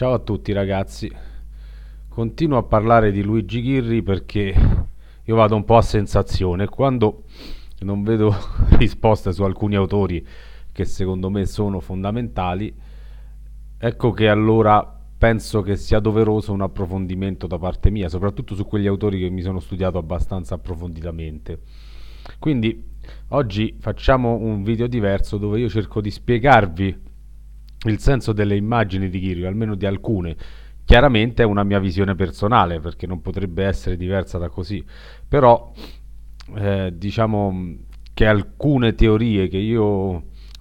Ciao a tutti ragazzi, continuo a parlare di Luigi Ghirri perché io vado un po' a sensazione. Quando non vedo risposte su alcuni autori che secondo me sono fondamentali, ecco che allora penso che sia doveroso un approfondimento da parte mia, soprattutto su quegli autori che mi sono studiato abbastanza approfonditamente. Quindi oggi facciamo un video diverso dove io cerco di spiegarvi il senso delle immagini di Kirio, almeno di alcune. Chiaramente è una mia visione personale, perché non potrebbe essere diversa da così, però eh, diciamo che alcune teorie che io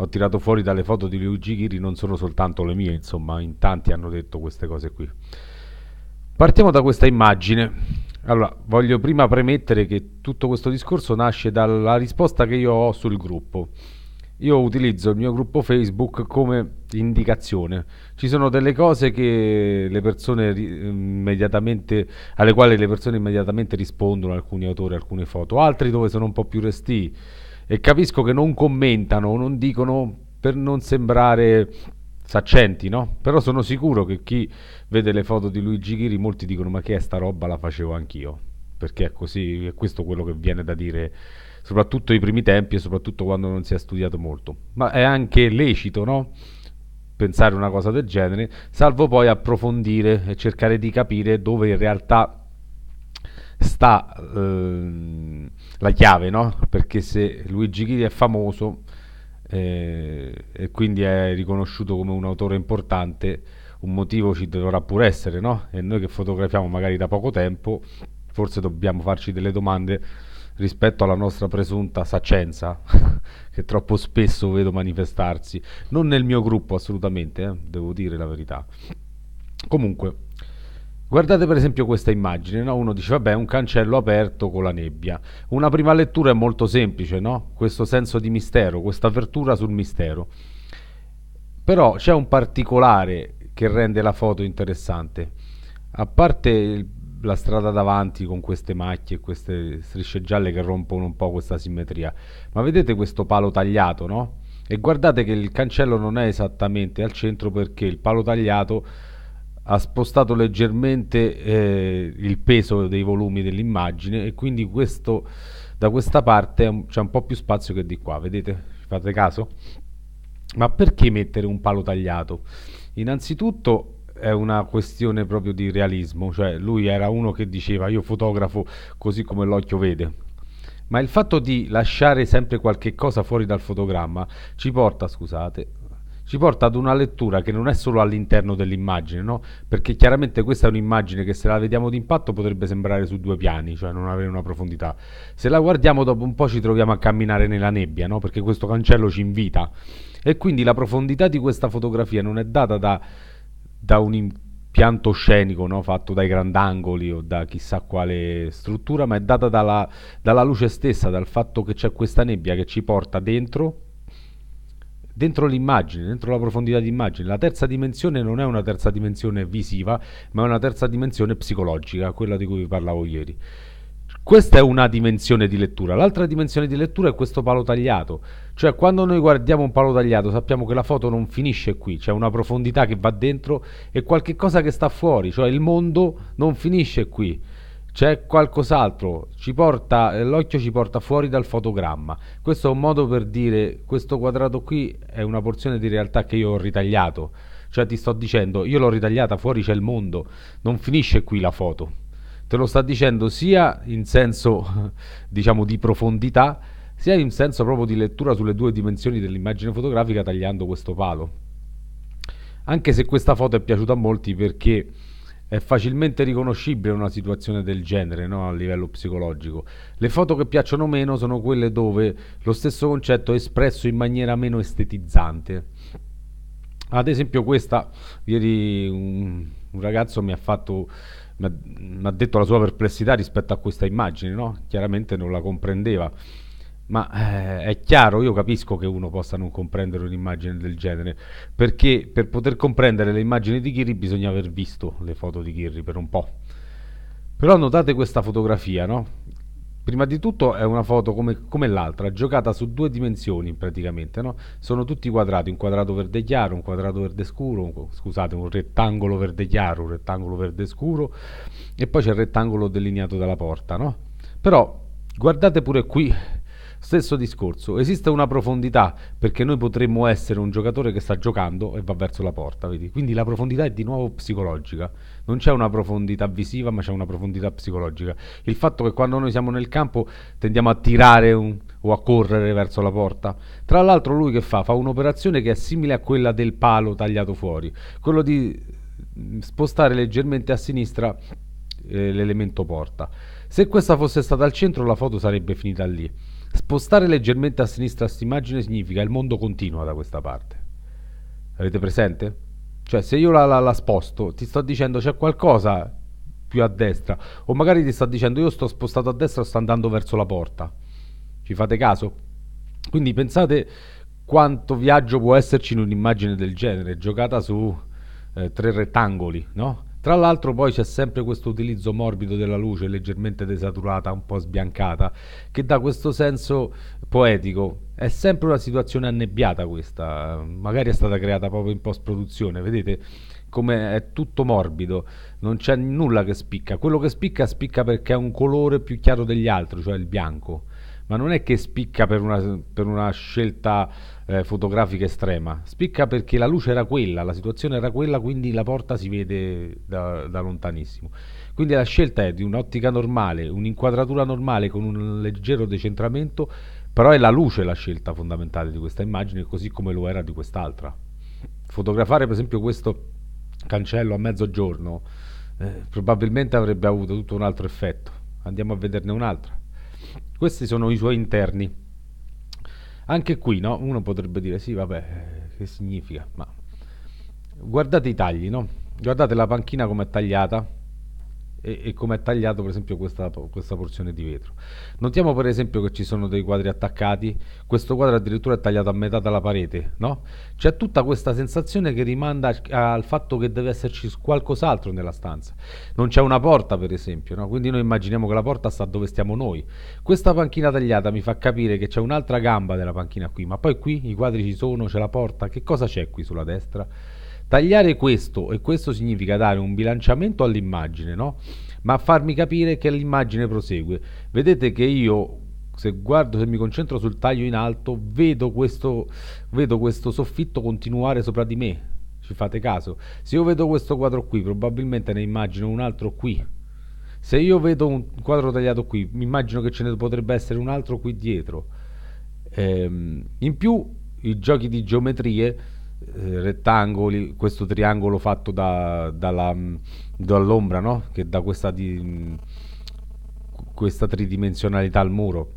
ho tirato fuori dalle foto di Luigi Chiri non sono soltanto le mie, insomma, in tanti hanno detto queste cose qui. Partiamo da questa immagine. Allora, voglio prima premettere che tutto questo discorso nasce dalla risposta che io ho sul gruppo io utilizzo il mio gruppo Facebook come indicazione. Ci sono delle cose persone, alle quali le persone immediatamente rispondono, alcuni autori, alcune foto, altri dove sono un po' più resti e capisco che non commentano, non dicono per non sembrare saccenti, no? Però sono sicuro che chi vede le foto di Luigi Ghiri, molti dicono "Ma che è sta roba? La facevo anch'io". Perché è così, è questo quello che viene da dire soprattutto i primi tempi e soprattutto quando non si è studiato molto. Ma è anche lecito, no? Pensare una cosa del genere, salvo poi approfondire e cercare di capire dove in realtà sta ehm, la chiave, no? Perché se Luigi Ghiri è famoso eh, e quindi è riconosciuto come un autore importante, un motivo ci dovrà pure essere, no? E noi che fotografiamo magari da poco tempo, forse dobbiamo farci delle domande rispetto alla nostra presunta saccenza, che troppo spesso vedo manifestarsi, non nel mio gruppo assolutamente, eh, devo dire la verità. Comunque, guardate per esempio questa immagine, no? uno dice vabbè un cancello aperto con la nebbia, una prima lettura è molto semplice, no? questo senso di mistero, questa apertura sul mistero, però c'è un particolare che rende la foto interessante, a parte il la strada davanti con queste macchie e queste strisce gialle che rompono un po' questa simmetria. Ma vedete questo palo tagliato, no? E guardate che il cancello non è esattamente al centro perché il palo tagliato ha spostato leggermente eh, il peso dei volumi dell'immagine e quindi questo, da questa parte c'è un po' più spazio che di qua, vedete? fate caso? Ma perché mettere un palo tagliato? Innanzitutto è una questione proprio di realismo, cioè lui era uno che diceva io fotografo così come l'occhio vede. Ma il fatto di lasciare sempre qualche cosa fuori dal fotogramma ci porta, scusate, ci porta ad una lettura che non è solo all'interno dell'immagine, no? Perché chiaramente questa è un'immagine che se la vediamo d'impatto potrebbe sembrare su due piani, cioè non avere una profondità. Se la guardiamo dopo un po' ci troviamo a camminare nella nebbia, no? Perché questo cancello ci invita. E quindi la profondità di questa fotografia non è data da da un impianto scenico no? fatto dai grandangoli o da chissà quale struttura, ma è data dalla, dalla luce stessa, dal fatto che c'è questa nebbia che ci porta dentro dentro l'immagine, dentro la profondità di La terza dimensione non è una terza dimensione visiva, ma è una terza dimensione psicologica, quella di cui vi parlavo ieri. Questa è una dimensione di lettura. L'altra dimensione di lettura è questo palo tagliato. Cioè quando noi guardiamo un palo tagliato sappiamo che la foto non finisce qui, c'è una profondità che va dentro e qualche cosa che sta fuori, cioè il mondo non finisce qui c'è qualcos'altro, ci porta, eh, l'occhio ci porta fuori dal fotogramma. Questo è un modo per dire questo quadrato qui è una porzione di realtà che io ho ritagliato, cioè ti sto dicendo io l'ho ritagliata, fuori c'è il mondo, non finisce qui la foto te lo sta dicendo sia in senso diciamo di profondità sia in senso proprio di lettura sulle due dimensioni dell'immagine fotografica tagliando questo palo. Anche se questa foto è piaciuta a molti perché è facilmente riconoscibile una situazione del genere no? a livello psicologico. Le foto che piacciono meno sono quelle dove lo stesso concetto è espresso in maniera meno estetizzante. Ad esempio questa, ieri un, un ragazzo mi ha fatto mi ha detto la sua perplessità rispetto a questa immagine, no? chiaramente non la comprendeva, ma eh, è chiaro, io capisco che uno possa non comprendere un'immagine del genere, perché per poter comprendere le immagini di Kirby bisogna aver visto le foto di Kirby per un po'. Però notate questa fotografia, no? Prima di tutto è una foto come, come l'altra, giocata su due dimensioni praticamente, no? sono tutti quadrati, un quadrato verde chiaro, un quadrato verde scuro, un, scusate, un rettangolo verde chiaro, un rettangolo verde scuro e poi c'è il rettangolo delineato dalla porta, no? però guardate pure qui Stesso discorso, esiste una profondità perché noi potremmo essere un giocatore che sta giocando e va verso la porta, vedi? Quindi la profondità è di nuovo psicologica. Non c'è una profondità visiva, ma c'è una profondità psicologica. Il fatto che quando noi siamo nel campo tendiamo a tirare un, o a correre verso la porta. Tra l'altro lui che fa? Fa un'operazione che è simile a quella del palo tagliato fuori, quello di mm, spostare leggermente a sinistra eh, l'elemento porta. Se questa fosse stata al centro la foto sarebbe finita lì Spostare leggermente a sinistra questa immagine significa il mondo continua da questa parte. Avete presente? Cioè, se io la, la, la sposto, ti sto dicendo c'è qualcosa più a destra, o magari ti sta dicendo io sto spostato a destra, sto andando verso la porta. Ci fate caso? Quindi pensate quanto viaggio può esserci in un'immagine del genere, giocata su eh, tre rettangoli, no? Tra l'altro poi c'è sempre questo utilizzo morbido della luce leggermente desaturata, un po' sbiancata, che dà questo senso poetico. È sempre una situazione annebbiata questa, magari è stata creata proprio in post-produzione, vedete come è tutto morbido, non c'è nulla che spicca. Quello che spicca spicca perché è un colore più chiaro degli altri, cioè il bianco ma non è che spicca per una, per una scelta eh, fotografica estrema, spicca perché la luce era quella, la situazione era quella, quindi la porta si vede da, da lontanissimo. Quindi la scelta è di un'ottica normale, un'inquadratura normale con un leggero decentramento, però è la luce la scelta fondamentale di questa immagine, così come lo era di quest'altra. Fotografare per esempio questo cancello a mezzogiorno eh, probabilmente avrebbe avuto tutto un altro effetto. Andiamo a vederne un'altra. Questi sono i suoi interni. Anche qui, no? Uno potrebbe dire, sì, vabbè, che significa? Ma guardate i tagli, no? Guardate la panchina come è tagliata e, e come è tagliato per esempio questa, questa, porzione di vetro. Notiamo per esempio che ci sono dei quadri attaccati, questo quadro addirittura è tagliato a metà dalla parete, no? C'è tutta questa sensazione che rimanda al fatto che deve esserci qualcos'altro nella stanza. Non c'è una porta per esempio, no? Quindi noi immaginiamo che la porta sta dove stiamo noi. Questa panchina tagliata mi fa capire che c'è un'altra gamba della panchina qui, ma poi qui i quadri ci sono, c'è la porta, che cosa c'è qui sulla destra? Tagliare questo e questo significa dare un bilanciamento all'immagine, no? Ma farmi capire che l'immagine prosegue. Vedete che io se guardo, se mi concentro sul taglio in alto, vedo questo, vedo questo soffitto continuare sopra di me. Ci fate caso? Se io vedo questo quadro qui, probabilmente ne immagino un altro qui. Se io vedo un quadro tagliato qui, mi immagino che ce ne potrebbe essere un altro qui dietro. Ehm, in più, i giochi di geometrie eh, rettangoli, questo triangolo fatto da, dalla, mm, dall'ombra, no? che dà questa, di, mm, questa tridimensionalità al muro.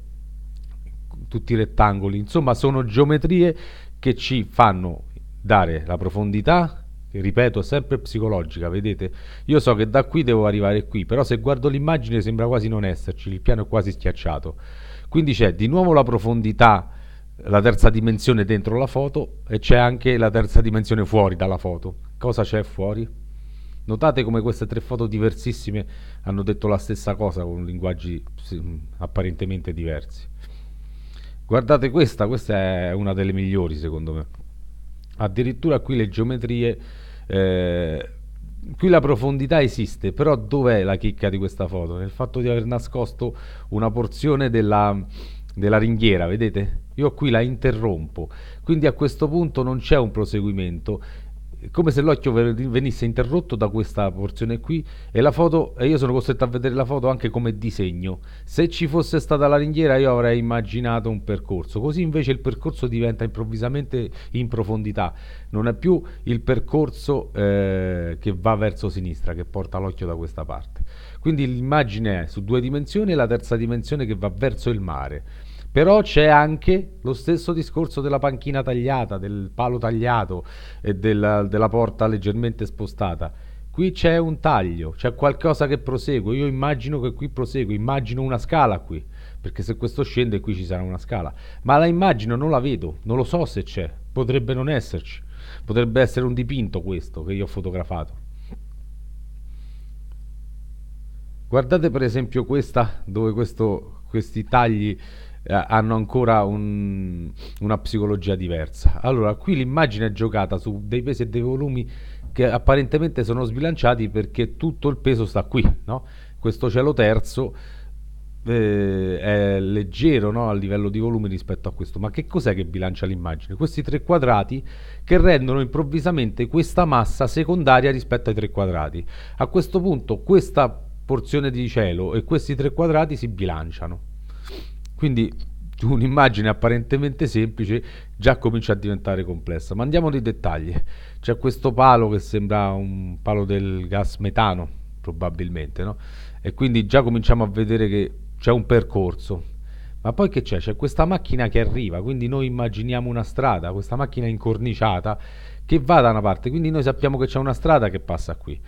Tutti i rettangoli, insomma, sono geometrie che ci fanno dare la profondità, ripeto, sempre psicologica, vedete? Io so che da qui devo arrivare qui, però se guardo l'immagine sembra quasi non esserci, il piano è quasi schiacciato. Quindi c'è di nuovo la profondità la terza dimensione dentro la foto e c'è anche la terza dimensione fuori dalla foto. Cosa c'è fuori? Notate come queste tre foto diversissime hanno detto la stessa cosa con linguaggi apparentemente diversi. Guardate questa, questa è una delle migliori secondo me. Addirittura qui le geometrie, eh, qui la profondità esiste, però dov'è la chicca di questa foto? Nel fatto di aver nascosto una porzione della, della ringhiera, vedete? Io qui la interrompo, quindi a questo punto non c'è un proseguimento, come se l'occhio venisse interrotto da questa porzione qui e la foto, e io sono costretto a vedere la foto anche come disegno. Se ci fosse stata la ringhiera io avrei immaginato un percorso, così invece il percorso diventa improvvisamente in profondità, non è più il percorso eh, che va verso sinistra, che porta l'occhio da questa parte. Quindi l'immagine è su due dimensioni e la terza dimensione che va verso il mare. Però c'è anche lo stesso discorso della panchina tagliata, del palo tagliato e della, della porta leggermente spostata qui c'è un taglio, c'è qualcosa che prosegue. Io immagino che qui prosegue, immagino una scala qui, perché se questo scende qui ci sarà una scala. Ma la immagino, non la vedo, non lo so se c'è, potrebbe non esserci, potrebbe essere un dipinto questo che io ho fotografato. Guardate per esempio questa, dove questo, questi tagli eh, hanno ancora un, una psicologia diversa. Allora, qui l'immagine è giocata su dei pesi e dei volumi che apparentemente sono sbilanciati perché tutto il peso sta qui, no? Questo cielo terzo eh, è leggero no? a livello di volume rispetto a questo, ma che cos'è che bilancia l'immagine? Questi tre quadrati che rendono improvvisamente questa massa secondaria rispetto ai tre quadrati. A questo punto questa porzione di cielo e questi tre quadrati si bilanciano. Quindi un'immagine apparentemente semplice già comincia a diventare complessa. Ma andiamo nei dettagli. C'è questo palo che sembra un palo del gas metano, probabilmente, no? E quindi già cominciamo a vedere che c'è un percorso. Ma poi che c'è? C'è questa macchina che arriva, quindi noi immaginiamo una strada, questa macchina incorniciata che va da una parte, quindi noi sappiamo che c'è una strada che passa qui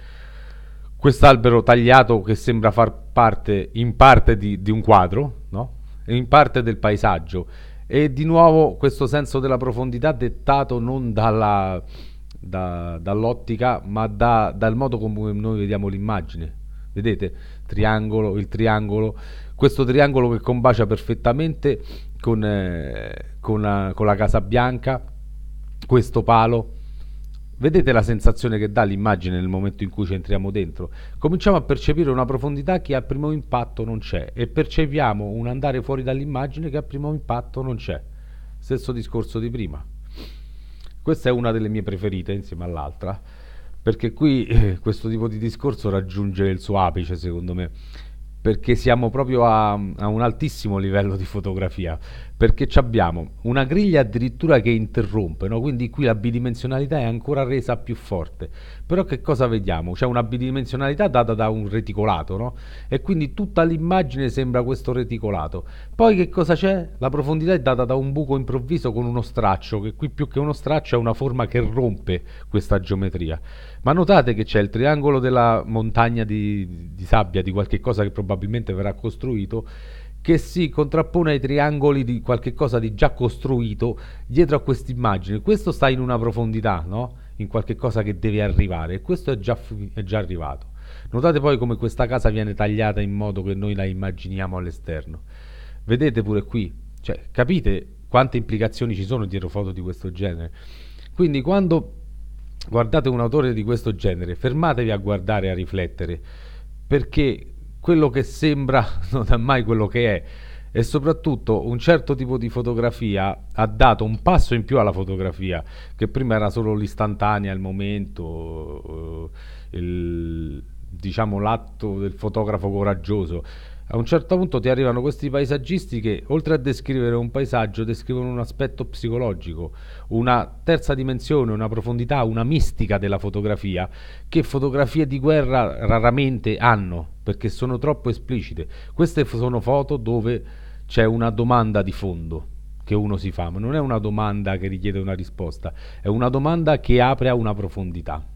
quest'albero tagliato che sembra far parte in parte di, di un quadro, no? in parte del paesaggio. E di nuovo questo senso della profondità dettato non dalla, da, dall'ottica, ma da, dal modo come noi vediamo l'immagine. Vedete? Triangolo, il triangolo, questo triangolo che combacia perfettamente con, eh, con, la, con la Casa Bianca, questo palo, Vedete la sensazione che dà l'immagine nel momento in cui ci entriamo dentro? Cominciamo a percepire una profondità che a primo impatto non c'è e percepiamo un andare fuori dall'immagine che a primo impatto non c'è. Stesso discorso di prima. Questa è una delle mie preferite insieme all'altra, perché qui eh, questo tipo di discorso raggiunge il suo apice secondo me perché siamo proprio a, a, un altissimo livello di fotografia, perché abbiamo una griglia addirittura che interrompe, no? quindi qui la bidimensionalità è ancora resa più forte. Però che cosa vediamo? C'è una bidimensionalità data da un reticolato, no? e quindi tutta l'immagine sembra questo reticolato. Poi che cosa c'è? La profondità è data da un buco improvviso con uno straccio, che qui più che uno straccio è una forma che rompe questa geometria. Ma notate che c'è il triangolo della montagna di, di sabbia, di qualche cosa che probabilmente verrà costruito, che si contrappone ai triangoli di qualche cosa di già costruito dietro a questa immagine. Questo sta in una profondità, no? in qualche cosa che deve arrivare e questo è già, è già arrivato. Notate poi come questa casa viene tagliata in modo che noi la immaginiamo all'esterno. Vedete pure qui, cioè, capite quante implicazioni ci sono dietro foto di questo genere. Quindi quando guardate un autore di questo genere, fermatevi a guardare, a riflettere perché quello che sembra non è mai quello che è e soprattutto un certo tipo di fotografia ha dato un passo in più alla fotografia che prima era solo l'istantanea, il momento, eh, il, diciamo l'atto del fotografo coraggioso a un certo punto ti arrivano questi paesaggisti che oltre a descrivere un paesaggio descrivono un aspetto psicologico, una terza dimensione, una profondità, una mistica della fotografia che fotografie di guerra raramente hanno perché sono troppo esplicite. Queste sono foto dove c'è una domanda di fondo che uno si fa, ma non è una domanda che richiede una risposta, è una domanda che apre a una profondità.